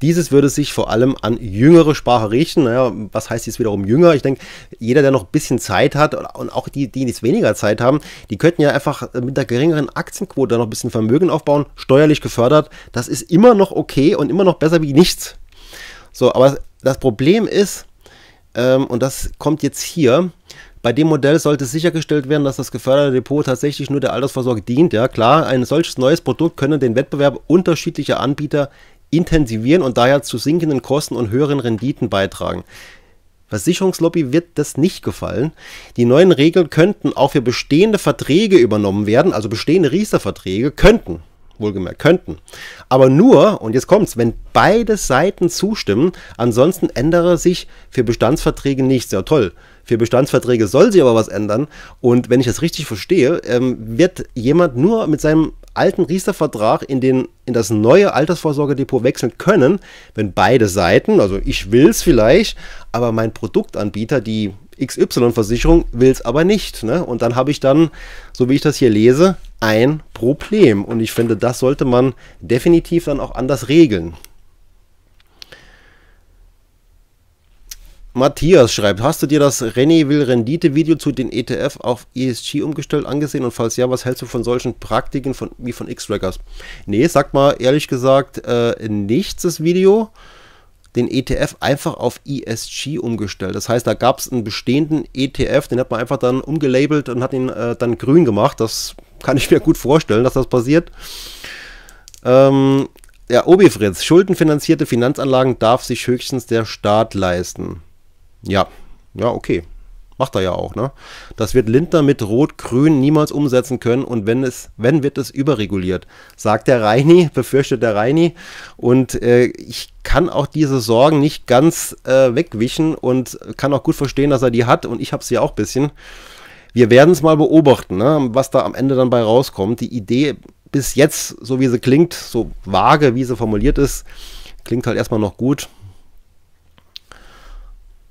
Dieses würde sich vor allem an jüngere Sprache richten. Naja, was heißt jetzt wiederum jünger? Ich denke, jeder, der noch ein bisschen Zeit hat und auch die, die jetzt weniger Zeit haben, die könnten ja einfach mit der geringeren Aktienquote noch ein bisschen Vermögen aufbauen, steuerlich gefördert. Das ist immer noch okay und immer noch besser wie nichts. So, aber das Problem ist, ähm, und das kommt jetzt hier, bei dem Modell sollte sichergestellt werden, dass das geförderte Depot tatsächlich nur der Altersvorsorge dient. Ja, klar, ein solches neues Produkt könne den Wettbewerb unterschiedlicher Anbieter intensivieren und daher zu sinkenden Kosten und höheren Renditen beitragen. Versicherungslobby wird das nicht gefallen. Die neuen Regeln könnten auch für bestehende Verträge übernommen werden, also bestehende Riester-Verträge könnten, wohlgemerkt könnten. Aber nur, und jetzt kommt's, wenn beide Seiten zustimmen, ansonsten ändere sich für Bestandsverträge nichts. Ja, toll. Für Bestandsverträge soll sich aber was ändern. Und wenn ich das richtig verstehe, ähm, wird jemand nur mit seinem alten Riester-Vertrag in, in das neue Altersvorsorgedepot wechseln können, wenn beide Seiten, also ich will es vielleicht, aber mein Produktanbieter, die XY-Versicherung, will es aber nicht. Ne? Und dann habe ich dann, so wie ich das hier lese, ein Problem. Und ich finde, das sollte man definitiv dann auch anders regeln. Matthias schreibt, hast du dir das René will Rendite Video zu den ETF auf ESG umgestellt angesehen und falls ja, was hältst du von solchen Praktiken von, wie von X-Trackers? Nee, sag mal ehrlich gesagt, äh, nichts das Video den ETF einfach auf ESG umgestellt. Das heißt, da gab es einen bestehenden ETF, den hat man einfach dann umgelabelt und hat ihn äh, dann grün gemacht. Das kann ich mir gut vorstellen, dass das passiert. Ähm, ja, Obi Fritz, schuldenfinanzierte Finanzanlagen darf sich höchstens der Staat leisten. Ja, ja, okay. Macht er ja auch, ne? Das wird Lindner mit Rot-Grün niemals umsetzen können und wenn es, wenn wird es überreguliert, sagt der Reini, *laughs* befürchtet der Reini. Und äh, ich kann auch diese Sorgen nicht ganz äh, wegwischen und kann auch gut verstehen, dass er die hat und ich habe sie auch ein bisschen. Wir werden es mal beobachten, ne? was da am Ende dann bei rauskommt. Die Idee bis jetzt, so wie sie klingt, so vage, wie sie formuliert ist, klingt halt erstmal noch gut.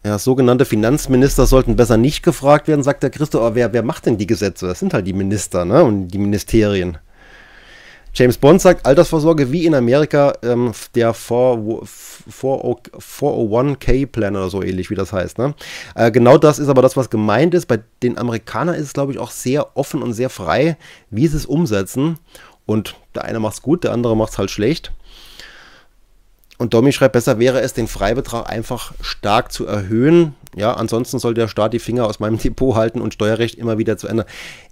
Ja, sogenannte Finanzminister sollten besser nicht gefragt werden, sagt der Christo. Aber wer, wer macht denn die Gesetze? Das sind halt die Minister ne? und die Ministerien. James Bond sagt, Altersvorsorge wie in Amerika ähm, der 401k-Plan oder so ähnlich, wie das heißt. Ne? Äh, genau das ist aber das, was gemeint ist. Bei den Amerikanern ist es, glaube ich, auch sehr offen und sehr frei, wie sie es umsetzen. Und der eine macht es gut, der andere macht es halt schlecht. Und Domi schreibt, besser wäre es, den Freibetrag einfach stark zu erhöhen. Ja, ansonsten soll der Staat die Finger aus meinem Depot halten und Steuerrecht immer wieder zu ändern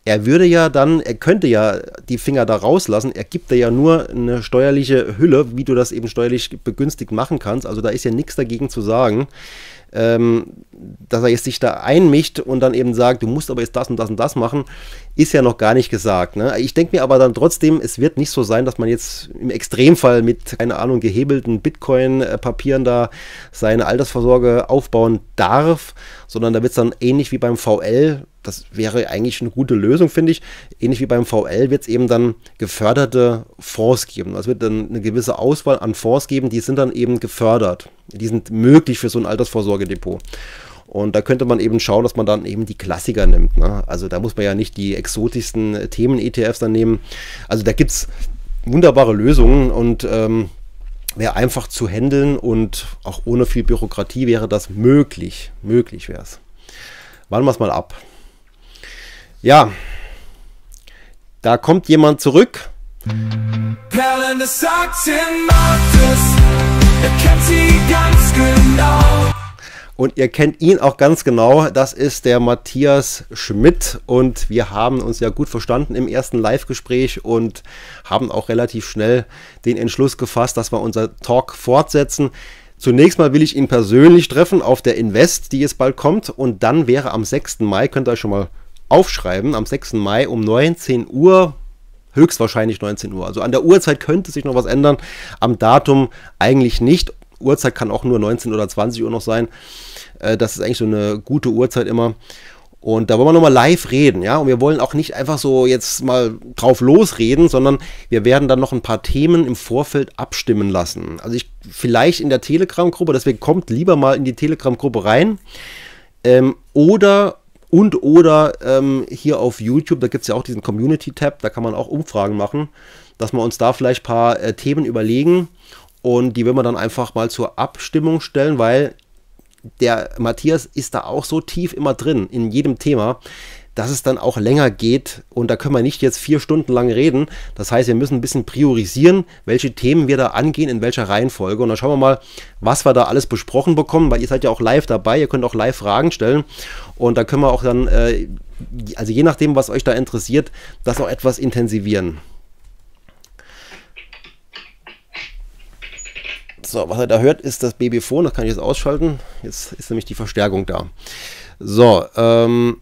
er würde ja dann, er könnte ja die Finger da rauslassen, er gibt dir ja nur eine steuerliche Hülle, wie du das eben steuerlich begünstigt machen kannst. Also da ist ja nichts dagegen zu sagen, ähm, dass er jetzt sich da einmischt und dann eben sagt, du musst aber jetzt das und das und das machen, ist ja noch gar nicht gesagt. Ne? Ich denke mir aber dann trotzdem, es wird nicht so sein, dass man jetzt im Extremfall mit, keine Ahnung, gehebelten Bitcoin-Papieren da seine Altersvorsorge aufbauen darf, sondern da wird es dann ähnlich wie beim VL das wäre eigentlich eine gute Lösung, finde ich. Ähnlich wie beim VL wird es eben dann geförderte Fonds geben. Also es wird dann eine gewisse Auswahl an Fonds geben, die sind dann eben gefördert. Die sind möglich für so ein Altersvorsorgedepot. Und da könnte man eben schauen, dass man dann eben die Klassiker nimmt. Ne? Also da muss man ja nicht die exotischsten Themen-ETFs dann nehmen. Also da gibt es wunderbare Lösungen und ähm, wäre einfach zu handeln und auch ohne viel Bürokratie wäre das möglich. Möglich wäre es. Warten wir es mal ab. Ja, da kommt jemand zurück. Genau. Und ihr kennt ihn auch ganz genau. Das ist der Matthias Schmidt. Und wir haben uns ja gut verstanden im ersten Live-Gespräch und haben auch relativ schnell den Entschluss gefasst, dass wir unser Talk fortsetzen. Zunächst mal will ich ihn persönlich treffen auf der Invest, die jetzt bald kommt. Und dann wäre am 6. Mai, könnt ihr euch schon mal aufschreiben am 6. Mai um 19 Uhr, höchstwahrscheinlich 19 Uhr. Also an der Uhrzeit könnte sich noch was ändern, am Datum eigentlich nicht. Uhrzeit kann auch nur 19 oder 20 Uhr noch sein. Äh, das ist eigentlich so eine gute Uhrzeit immer. Und da wollen wir nochmal live reden, ja. Und wir wollen auch nicht einfach so jetzt mal drauf losreden, sondern wir werden dann noch ein paar Themen im Vorfeld abstimmen lassen. Also ich vielleicht in der Telegram-Gruppe, deswegen kommt lieber mal in die Telegram-Gruppe rein. Ähm, oder und oder ähm, hier auf YouTube, da gibt es ja auch diesen Community-Tab, da kann man auch Umfragen machen, dass wir uns da vielleicht ein paar äh, Themen überlegen und die werden wir dann einfach mal zur Abstimmung stellen, weil der Matthias ist da auch so tief immer drin, in jedem Thema, dass es dann auch länger geht und da können wir nicht jetzt vier Stunden lang reden. Das heißt, wir müssen ein bisschen priorisieren, welche Themen wir da angehen, in welcher Reihenfolge und dann schauen wir mal, was wir da alles besprochen bekommen, weil ihr seid ja auch live dabei, ihr könnt auch live Fragen stellen und da können wir auch dann, äh, also je nachdem, was euch da interessiert, das auch etwas intensivieren. So, was ihr da hört, ist das Babyphone. Das kann ich jetzt ausschalten. Jetzt ist nämlich die Verstärkung da. So, ähm,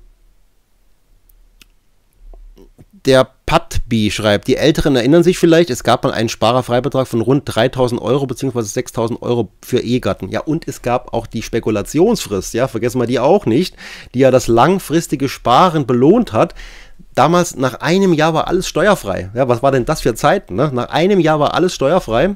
der Pat schreibt, die Älteren erinnern sich vielleicht, es gab mal einen Sparerfreibetrag von rund 3000 Euro bzw. 6000 Euro für Ehegatten. Ja, und es gab auch die Spekulationsfrist, ja, vergessen wir die auch nicht, die ja das langfristige Sparen belohnt hat. Damals, nach einem Jahr war alles steuerfrei. Ja, was war denn das für Zeiten? Ne? Nach einem Jahr war alles steuerfrei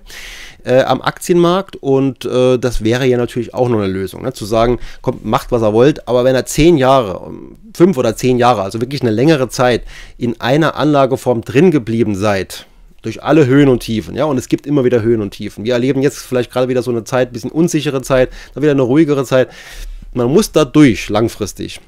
äh, am Aktienmarkt und äh, das wäre ja natürlich auch noch eine Lösung. Ne? Zu sagen, kommt, macht was er wollt, aber wenn er zehn Jahre, fünf oder zehn Jahre, also wirklich eine längere Zeit in einer Anlageform drin geblieben seid, durch alle Höhen und Tiefen, ja, und es gibt immer wieder Höhen und Tiefen. Wir erleben jetzt vielleicht gerade wieder so eine Zeit, ein bisschen unsichere Zeit, dann wieder eine ruhigere Zeit. Man muss da durch langfristig.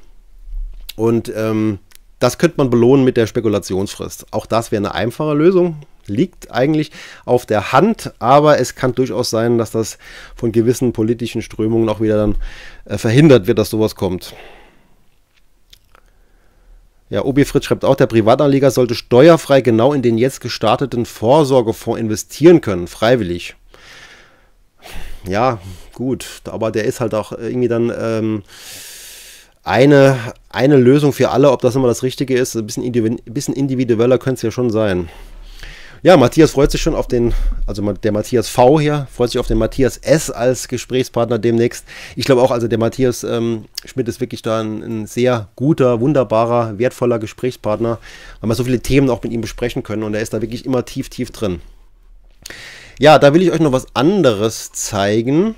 Und ähm, das könnte man belohnen mit der Spekulationsfrist. Auch das wäre eine einfache Lösung. Liegt eigentlich auf der Hand, aber es kann durchaus sein, dass das von gewissen politischen Strömungen auch wieder dann äh, verhindert wird, dass sowas kommt. Ja, Obi Fritz schreibt auch, der Privatanleger sollte steuerfrei genau in den jetzt gestarteten Vorsorgefonds investieren können, freiwillig. Ja, gut, aber der ist halt auch irgendwie dann ähm, eine, eine Lösung für alle, ob das immer das Richtige ist, ein bisschen, individ bisschen individueller könnte es ja schon sein. Ja, Matthias freut sich schon auf den, also der Matthias V hier, freut sich auf den Matthias S als Gesprächspartner demnächst. Ich glaube auch, also der Matthias ähm, Schmidt ist wirklich da ein, ein, sehr guter, wunderbarer, wertvoller Gesprächspartner, weil wir so viele Themen auch mit ihm besprechen können und er ist da wirklich immer tief, tief drin. Ja, da will ich euch noch was anderes zeigen.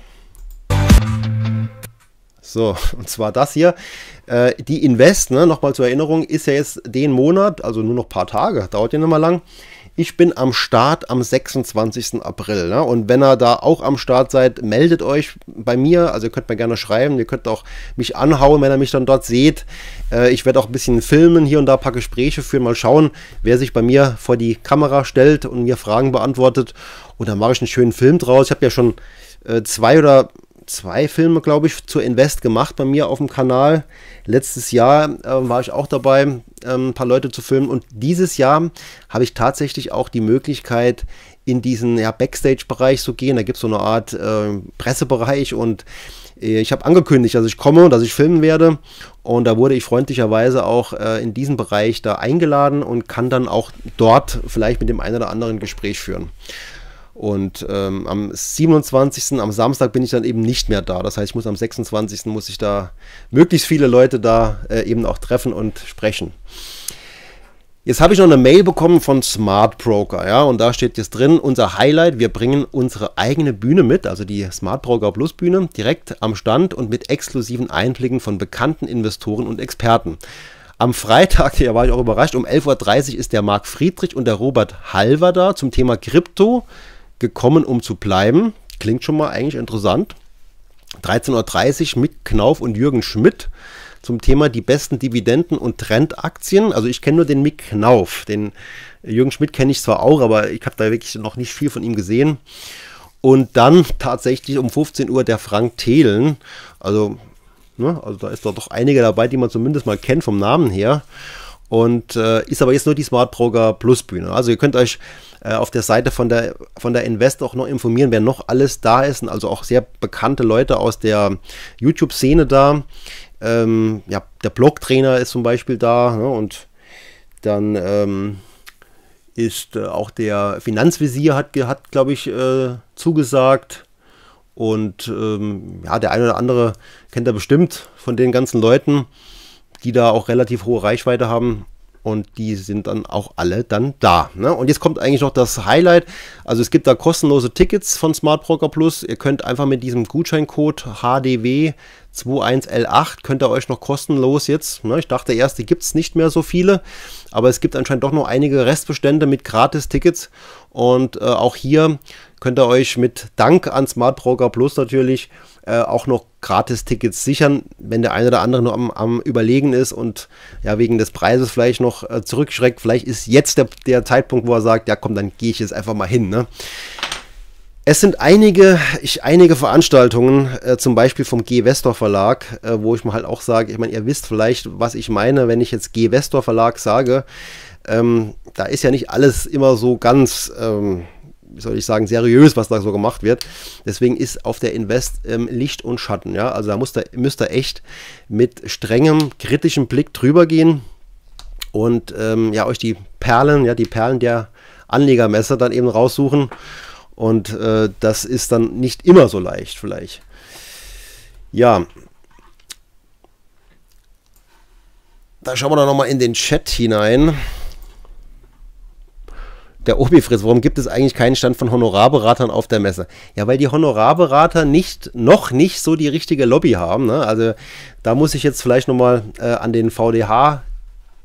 So, *laughs* und zwar das hier. Äh, die Invest, ne, nochmal zur Erinnerung, ist ja jetzt den Monat, also nur noch ein paar Tage, dauert ja nochmal lang. Ich bin am Start am 26. April. Ne? Und wenn ihr da auch am Start seid, meldet euch bei mir. Also ihr könnt mir gerne schreiben. Ihr könnt auch mich anhauen, wenn ihr mich dann dort seht. Äh, ich werde auch ein bisschen filmen, hier und da ein paar Gespräche führen. Mal schauen, wer sich bei mir vor die Kamera stellt und mir Fragen beantwortet. Und dann mache ich einen schönen Film draus. Ich habe ja schon äh, zwei oder zwei Filme, glaube ich, zur Invest gemacht bei mir auf dem Kanal. Letztes Jahr äh, war ich auch dabei, äh, ein paar Leute zu filmen. Und dieses Jahr habe ich tatsächlich auch die Möglichkeit, in diesen ja, Backstage-Bereich zu gehen. Da gibt es so eine Art äh, Pressebereich und äh, ich habe angekündigt, dass ich komme und dass ich filmen werde. Und da wurde ich freundlicherweise auch äh, in diesen Bereich da eingeladen und kann dann auch dort vielleicht mit dem einen oder anderen Gespräch führen. Und ähm, am 27. am Samstag bin ich dann eben nicht mehr da. Das heißt, ich muss am 26. muss ich da möglichst viele Leute da äh, eben auch treffen und sprechen. Jetzt habe ich noch eine Mail bekommen von Smart Broker, ja, und da steht jetzt drin, unser Highlight, wir bringen unsere eigene Bühne mit, also die Smart Broker Plus Bühne, direkt am Stand und mit exklusiven Einblicken von bekannten Investoren und Experten. Am Freitag, *laughs* ja, war ich auch überrascht, um 11.30 Uhr ist der Marc Friedrich und der Robert Halver da zum Thema Krypto, gekommen, um zu bleiben. Klingt schon mal eigentlich interessant. 13.30 Uhr mit Knauf und Jürgen Schmidt zum Thema die besten Dividenden- und Trendaktien. Also ich kenne nur den Mick Knauf. Den Jürgen Schmidt kenne ich zwar auch, aber ich habe da wirklich noch nicht viel von ihm gesehen. Und dann tatsächlich um 15 Uhr der Frank Thelen. Also, ne, also da ist doch einige dabei, die man zumindest mal kennt vom Namen her. Und äh, ist aber jetzt nur die Smart Broker Plus Bühne. Also ihr könnt euch äh, auf der Seite von der, von der Invest auch noch informieren, wer noch alles da ist. Also auch sehr bekannte Leute aus der YouTube-Szene da. Ähm, ja, der Blog-Trainer ist zum Beispiel da ne? und dann ähm, ist äh, auch der Finanzvisier hat, hat glaube ich, äh, zugesagt. Und ähm, ja, der eine oder andere kennt er bestimmt von den ganzen Leuten, die da auch relativ hohe Reichweite haben und die sind dann auch alle dann da. Ne? Und jetzt kommt eigentlich noch das Highlight. Also es gibt da kostenlose Tickets von Smart Broker Plus. Ihr könnt einfach mit diesem Gutscheincode HDW 21L8 könnt ihr euch noch kostenlos jetzt, ne, ich dachte erst, die gibt es nicht mehr so viele, aber es gibt anscheinend doch noch einige Restbestände mit Gratis-Tickets und äh, auch hier könnt ihr euch mit Dank an Smart Broker Plus natürlich äh, auch noch Gratis-Tickets sichern, wenn der eine oder andere nur am, am Überlegen ist und ja wegen des Preises vielleicht noch äh, zurückschreckt. Vielleicht ist jetzt der, der Zeitpunkt, wo er sagt, ja komm, dann gehe ich jetzt einfach mal hin. Ne? Es sind einige, ich, einige Veranstaltungen, äh, zum Beispiel vom G. Westor Verlag, äh, wo ich mir halt auch sage, ich meine, ihr wisst vielleicht, was ich meine, wenn ich jetzt G. Westor Verlag sage. Ähm, da ist ja nicht alles immer so ganz ähm, wie soll ich sagen, seriös, was da so gemacht wird. Deswegen ist auf der Invest ähm, Licht und Schatten. Ja? Also da muss der, müsst ihr echt mit strengem, kritischem Blick drüber gehen und ähm, ja, euch die Perlen, ja, die Perlen der Anlegermesser dann eben raussuchen. Und äh, das ist dann nicht immer so leicht, vielleicht. Ja. Da schauen wir dann nochmal in den Chat hinein der Obi Fritz, warum gibt es eigentlich keinen Stand von Honorarberatern auf der Messe? Ja, weil die Honorarberater nicht, noch nicht so die richtige Lobby haben. Ne? Also da muss ich jetzt vielleicht nochmal äh, an den VDH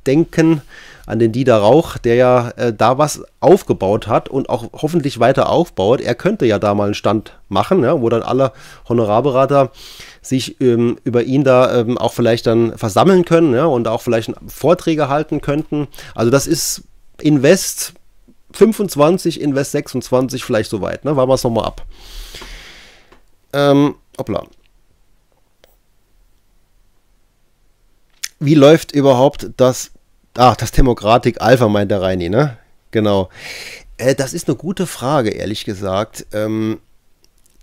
denken, an den Dieter Rauch, der ja äh, da was aufgebaut hat und auch hoffentlich weiter aufbaut. Er könnte ja da mal einen Stand machen, ja, ne? wo dann alle Honorarberater sich ähm, über ihn da ähm, auch vielleicht dann versammeln können ja, ne? und auch vielleicht Vorträge halten könnten. Also das ist Invest 25, Invest 26, vielleicht soweit. Ne? Warten wir es nochmal ab. Ähm, hoppla. Wie läuft überhaupt das, ach, das Demokratik Alpha, meint der Reini, ne? Genau. Äh, das ist eine gute Frage, ehrlich gesagt. Ähm,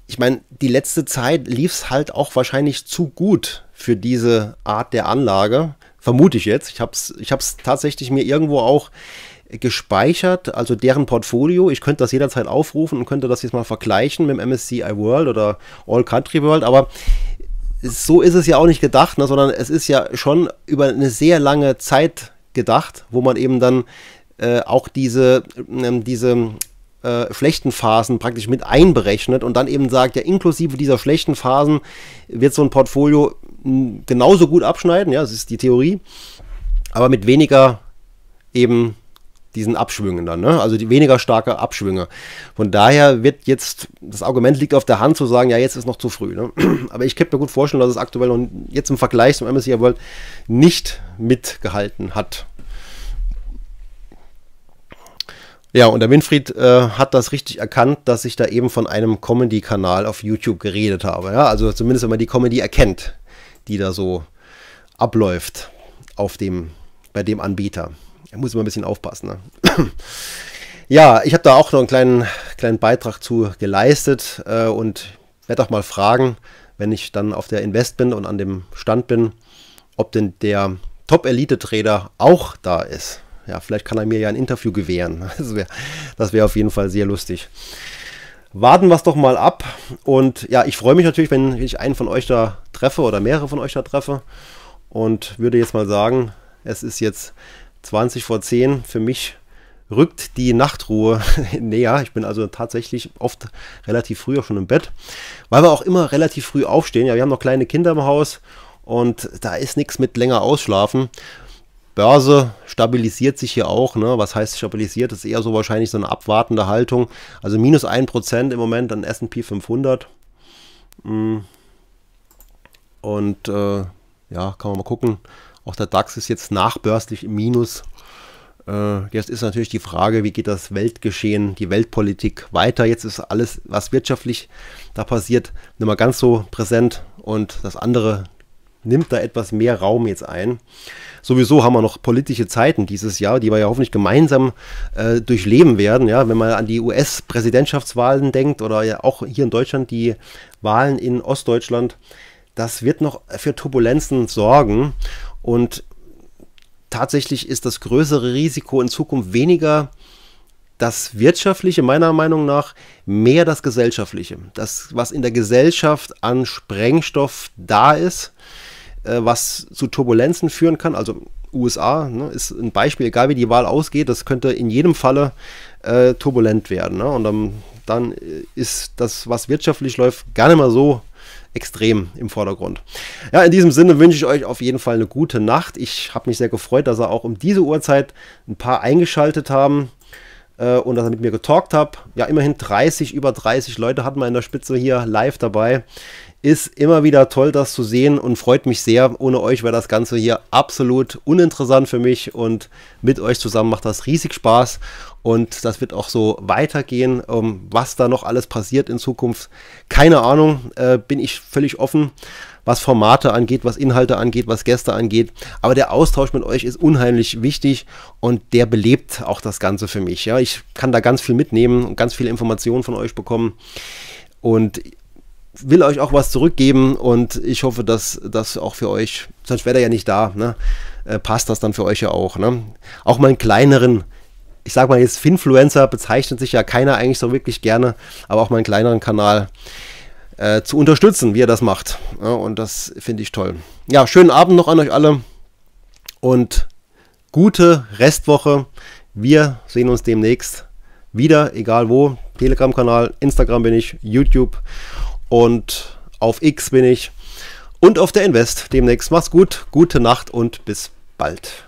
ich meine, die letzte Zeit lief es halt auch wahrscheinlich zu gut für diese Art der Anlage. Vermute ich jetzt. Ich habe es ich hab's tatsächlich mir irgendwo auch gespeichert, also deren Portfolio. Ich könnte das jederzeit aufrufen und könnte das jetzt mal vergleichen mit dem MSCI World oder All Country World, aber so ist es ja auch nicht gedacht, ne, sondern es ist ja schon über eine sehr lange Zeit gedacht, wo man eben dann äh, auch diese, äh, diese äh, schlechten Phasen praktisch mit einberechnet und dann eben sagt, ja, inklusive dieser schlechten Phasen wird so ein Portfolio hm, genauso gut abschneiden, ja, das ist die Theorie, aber mit weniger eben diesen Abschwüngen dann, ne? also die weniger starke Abschwünge. Von daher wird jetzt, das Argument liegt auf der Hand zu sagen, ja, jetzt ist noch zu früh. Ne? *clears throat* Aber ich könnte mir gut vorstellen, dass es aktuell und jetzt im Vergleich zum MSCI World nicht mitgehalten hat. Ja, und der Winfried äh, hat das richtig erkannt, dass ich da eben von einem Comedy-Kanal auf YouTube geredet habe. Ja? Also zumindest, wenn man die Comedy erkennt, die da so abläuft auf dem, bei dem Anbieter. Da muss man ein bisschen aufpassen. Ne? *clears throat* ja, ich habe da auch noch einen kleinen, kleinen Beitrag zu geleistet äh, und werde auch mal fragen, wenn ich dann auf der Invest bin und an dem Stand bin, ob denn der Top-Elite-Trader auch da ist. Ja, vielleicht kann er mir ja ein Interview gewähren. *laughs* Das wäre das wär auf jeden Fall sehr lustig. Warten wir es doch mal ab. Und ja, ich freue mich natürlich, wenn ich einen von euch da treffe oder mehrere von euch da treffe. Und würde jetzt mal sagen, es ist jetzt 20 vor 10 für mich rückt die Nachtruhe *laughs* näher. Ich bin also tatsächlich oft relativ früh auch schon im Bett, weil wir auch immer relativ früh aufstehen. Ja, wir haben noch kleine Kinder im Haus und da ist nichts mit länger ausschlafen. Börse stabilisiert sich hier auch. Ne? Was heißt stabilisiert? Das ist eher so wahrscheinlich so eine abwartende Haltung. Also minus 1% im Moment an SP 500. Mm. Und äh, ja, kann man mal gucken. Auch der DAX ist jetzt nachbörslich im Minus. Äh, jetzt ist natürlich die Frage, wie geht das Weltgeschehen, die Weltpolitik weiter? Jetzt ist alles, was wirtschaftlich da passiert, nicht mehr ganz so präsent und das andere nimmt da etwas mehr Raum jetzt ein. Sowieso haben wir noch politische Zeiten dieses Jahr, die wir ja hoffentlich gemeinsam äh, durchleben werden. Ja, wenn man an die US-Präsidentschaftswahlen denkt oder ja auch hier in Deutschland die Wahlen in Ostdeutschland, das wird noch für Turbulenzen sorgen. Und tatsächlich ist das größere Risiko in Zukunft weniger das Wirtschaftliche, meiner Meinung nach, mehr das Gesellschaftliche. Das, was in der Gesellschaft an Sprengstoff da ist, äh, was zu Turbulenzen führen kann. Also USA ne, ist ein Beispiel, egal wie die Wahl ausgeht, das könnte in jedem Falle äh, turbulent werden. Ne? Und dann, dann, äh, ist das, was wirtschaftlich läuft, gar nicht mal so extrem im Vordergrund. Ja, in diesem Sinne wünsche ich euch auf jeden Fall eine gute Nacht. Ich habe mich sehr gefreut, dass ihr auch um diese Uhrzeit ein paar eingeschaltet haben äh, und dass ihr mit mir getalkt habt. Ja, immerhin 30, über 30 Leute hatten wir in der Spitze hier live dabei. Ist immer wieder toll, das zu sehen und freut mich sehr. Ohne euch wäre das Ganze hier absolut uninteressant für mich und mit euch zusammen macht das riesig Spaß. Und das wird auch so weitergehen. Ähm, was da noch alles passiert in Zukunft, keine Ahnung, äh, bin ich völlig offen, was Formate angeht, was Inhalte angeht, was Gäste angeht. Aber der Austausch mit euch ist unheimlich wichtig und der belebt auch das Ganze für mich. Ja, ich kann da ganz viel mitnehmen und ganz viele Informationen von euch bekommen. Und will euch auch was zurückgeben und ich hoffe, dass das auch für euch, sonst wäre er ja nicht da, ne? äh, passt das dann für euch ja auch. Ne? Auch mal einen kleineren ich sag mal jetzt, Finfluencer bezeichnet sich ja keiner eigentlich so wirklich gerne, aber auch meinen kleineren Kanal äh, zu unterstützen, wie er das macht. Ja, und das finde ich toll. Ja, schönen Abend noch an euch alle und gute Restwoche. Wir sehen uns demnächst wieder, egal wo. Telegram-Kanal, Instagram bin ich, YouTube und auf X bin ich und auf der Invest demnächst. Macht's gut, gute Nacht und bis bald.